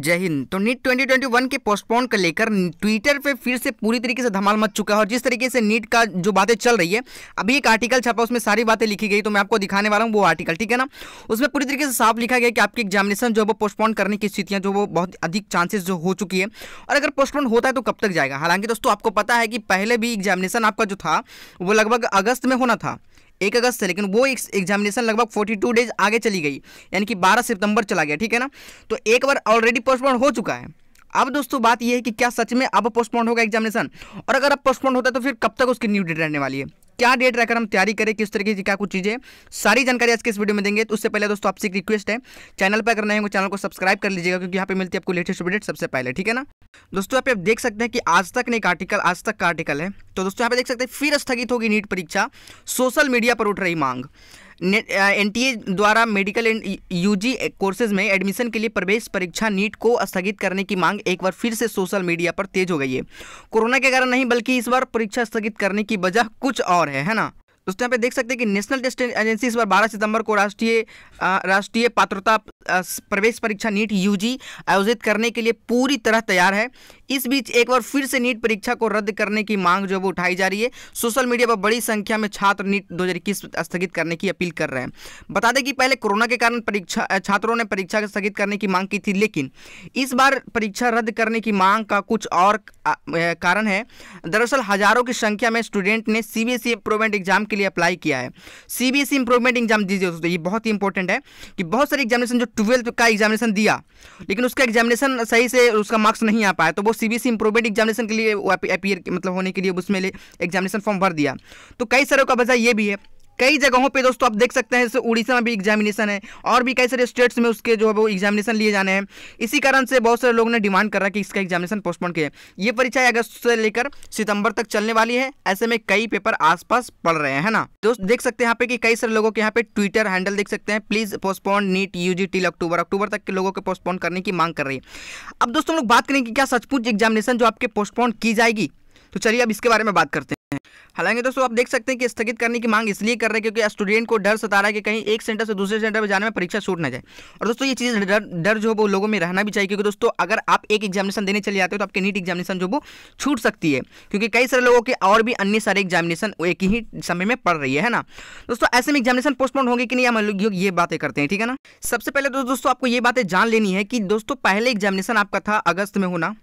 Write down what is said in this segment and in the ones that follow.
जय हिंद तो नीट 2021 के पोस्टपोन को लेकर ट्विटर पे फिर से पूरी तरीके से धमाल मच चुका है और जिस तरीके से नीट का जो बातें चल रही है अभी एक आर्टिकल छपा उसमें सारी बातें लिखी गई तो मैं आपको दिखाने वाला हूँ वो आर्टिकल ठीक है ना उसमें पूरी तरीके से साफ लिखा गया कि आपकी एग्जामिनेशन जो वो पोस्टपोन करने की स्थितियाँ जो वो बहुत अधिक चांसेस जो हो चुकी है और अगर पोस्टपोन होता है तो कब तक जाएगा हालांकि दोस्तों आपको पता है कि पहले भी एग्जामिनेशन आपका जो था वो लगभग अगस्त में होना था एक अगस्त से लेकिन वो एग्जामिनेशन लगभग फोर्टी टू डेज आगे चली गई यानी कि बारह सितंबर चला गया ठीक है ना तो एक बार ऑलरेडी पोस्टपोन हो चुका है अब दोस्तों बात यह है कि क्या सच में अब पोस्टपोन होगा एग्जामिनेशन और अगर अब पोस्टपोन होता है तो फिर कब तक उसकी न्यू डेट रहने वाली है क्या डेट रहकर हम तैयारी करें किस तरीके की क्या कुछ चीज़ें सारी जानकारी आज के इस वीडियो में देंगे तो उससे पहले दोस्तों आपसे एक रिक्वेस्ट है चैनल पर अगर नए हो चैनल को सब्सक्राइब कर लीजिएगा क्योंकि यहाँ पे मिलती है आपको लेटेस्ट अपडेट सबसे पहले ठीक है ना दोस्तों यहाँ पे आप देख सकते हैं कि आज तक ने एक आर्टिकल आज तक का आर्टिकल है तो दोस्तों यहाँ पे देख सकते हैं फिर स्थगित होगी नीट परीक्षा सोशल मीडिया पर उठ रही मांग एनटीए द्वारा मेडिकल एंड यूजी कोर्सेज में एडमिशन के लिए प्रवेश परीक्षा नीट को स्थगित करने की मांग एक बार फिर से सोशल मीडिया पर तेज हो गई है कोरोना के कारण नहीं बल्कि इस बार परीक्षा स्थगित करने की वजह कुछ और है है ना दोस्तों यहाँ पे देख सकते हैं कि नेशनल टेस्ट एजेंसी इस बार 12 सितंबर को राष्ट्रीय राष्ट्रीय पात्रता प्रवेश परीक्षा नीट यूजी आयोजित करने के लिए पूरी तरह तैयार है इस बीच एक बार फिर से नीट परीक्षा को रद्द करने की मांग जो है वो उठाई जा रही है सोशल मीडिया पर बड़ी संख्या में छात्र नीट दो स्थगित करने की अपील कर रहे हैं बता दें कि पहले कोरोना के कारण परीक्षा छात्रों ने परीक्षा स्थगित करने की मांग की थी लेकिन इस बार परीक्षा रद्द करने की मांग का कुछ और कारण है दरअसल हजारों की संख्या में स्टूडेंट ने सी बी एग्जाम के लिए अप्लाई किया है C B S E improvement exam दीजिए दोस्तों ये बहुत ही इंपॉर्टेंट है कि बहुत सारे एग्जामिनेशन जो ट्वेल्थ का एग्जामिनेशन दिया लेकिन उसका एग्जामिनेशन सही से उसका मार्क्स नहीं आ पाया तो वो C B S E improvement examination के लिए अपियर मतलब होने के लिए उसमें एग्जामिनेशन फॉर्म भर दिया तो कई सारों का वजह यह भी है कई जगहों पे दोस्तों आप देख सकते हैं जैसे उड़ीसा में भी एग्जामिनेशन है और भी कई सारे स्टेट्स में उसके जो है वो एग्जामिनेशन लिए जाने हैं इसी कारण से बहुत सारे लोगों ने डिमांड कर रहा है कि इसका एग्जामिनेशन पोस्टपोन किया ये परीक्षा अगस्त से लेकर सितंबर तक चलने वाली है ऐसे में कई पेपर आसपास पड़ रहे हैं ना दोस्त देख सकते हैं यहाँ पे कि कई सारे लोगों के यहाँ पे ट्विटर हैंडल देख सकते हैं please postpone NEET U till October अक्टूबर तक के लोगों को पोस्टपोन करने की मांग कर रही है अब दोस्तों हम लोग बात करेंगे क्या सचमुच एग्जामिनेशन जो आपके पोस्टपोन की जाएगी तो चलिए अब इसके बारे में बात करते हैं हालांकि दोस्तों आप देख सकते हैं कि स्थगित करने की मांग इसलिए कर रहे हैं क्योंकि स्टूडेंट को डर सता रहा है कि कहीं एक सेंटर से दूसरे सेंटर में जाने में परीक्षा छूट ना जाए और दोस्तों ये चीज़ डर डर जो है वो लोगों में रहना भी चाहिए क्योंकि दोस्तों अगर आप एक एग्जामिनेशन देने चले जाते हो तो आपके नीट एग्जामिनेशन जो वो छूट सकती है क्योंकि कई सारे लोगों के और भी अन्य सारे एग्जामिनेशन एक ही समय में पड़ रही है ना दोस्तों ऐसे में एग्जामिनेशन पोस्टपोन होंगे कि नहीं हम लोग ये बातें करते हैं ठीक है ना सबसे पहले तो दोस्तों आपको ये बातें जान लेनी है कि दोस्तों पहले एग्जामिनेशन आपका था अगस्त में होना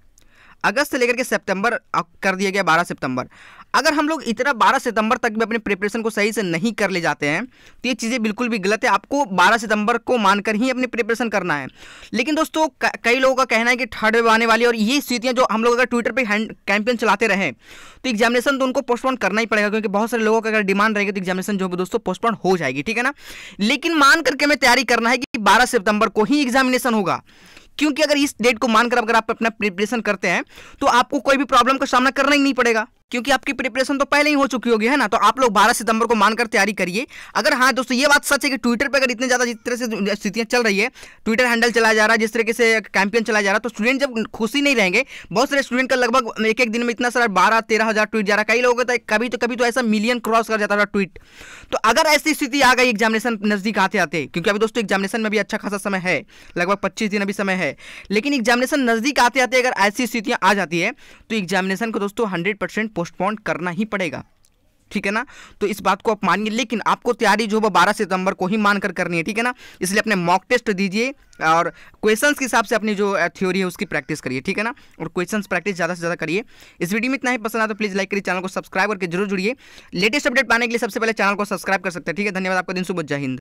अगस्त से लेकर के सितंबर कर दिया गया बारह सितंबर अगर हम लोग इतना बारह सितंबर तक भी अपने प्रिपरेशन को सही से नहीं कर ले जाते हैं तो ये चीज़ें बिल्कुल भी गलत है आपको बारह सितंबर को मानकर ही अपने प्रिपरेशन करना है लेकिन दोस्तों कई लोगों का कहना है कि थर्ड वेव आने वाली और ये स्थितियाँ जो हम लोग अगर ट्विटर पर कैंपेन चलाते रहे तो एग्जामिनेशन तो उनको पोस्टपोन करना ही पड़ेगा क्योंकि बहुत सारे लोगों का अगर डिमांड रहेगी तो एग्जामिनेशन जो दोस्तों पोस्टपोन हो जाएगी ठीक है ना लेकिन मान करके हमें तैयारी करना है कि बारह सितंबर को ही एग्जामिनेशन होगा क्योंकि अगर इस डेट को मानकर अगर आप अपना प्रिपरेशन करते हैं तो आपको कोई भी प्रॉब्लम का सामना करना ही नहीं पड़ेगा क्योंकि आपकी प्रिपरेशन तो पहले ही हो चुकी होगी है ना तो आप लोग बारह सितंबर को मानकर तैयारी करिए अगर हाँ दोस्तों ये बात सच है कि ट्विटर पर अगर इतने ज़्यादा जिस तरह से स्थितियाँ चल रही है ट्विटर हैंडल चलाया जा रहा है जिस तरीके से कैंपियन चलाया जा रहा है तो स्टूडेंट जब खुशी नहीं रहेंगे बहुत सारे स्टूडेंट का लगभग एक एक दिन में इतना सारा बारह तेरह हज़ार ट्वीट जा रहा है कई लोगों का कभी तो कभी तो ऐसा मिलियन क्रॉस कर जाता था ट्वीट तो अगर ऐसी स्थिति आ गई एग्जामिनेशन नज़दीक आते आते क्योंकि अभी दोस्तों एग्जामिनेशन में भी अच्छा खासा समय है लगभग पच्चीस दिन अभी समय है लेकिन एग्जामिनेशन नज़दीक आते आते अगर ऐसी स्थितियाँ आ जाती है तो एग्जामिनेशन को दोस्तों हंड्रेड पोस्टपोन करना ही पड़ेगा ठीक है ना तो इस बात को आप मानिए लेकिन आपको तैयारी जो है बारह सितंबर को ही मानकर करनी है ठीक है ना इसलिए अपने मॉक टेस्ट दीजिए और क्वेश्चंस के हिसाब से अपनी जो थ्योरी है उसकी प्रैक्टिस करिए ठीक है ना और क्वेश्चंस प्रैक्टिस ज़्यादा से ज़्यादा करिए इस वीडियो में इतना ही पसंद आया तो प्लीज़ लाइक करिए चैनल को सब्सक्राइब करके जरूर जुड़िए लेटेस्ट अपडेट पाने के लिए सबसे पहले चैनल को सब्सक्राइब कर सकते हैं ठीक है धन्यवाद आपका दिन सुबह जय हिंद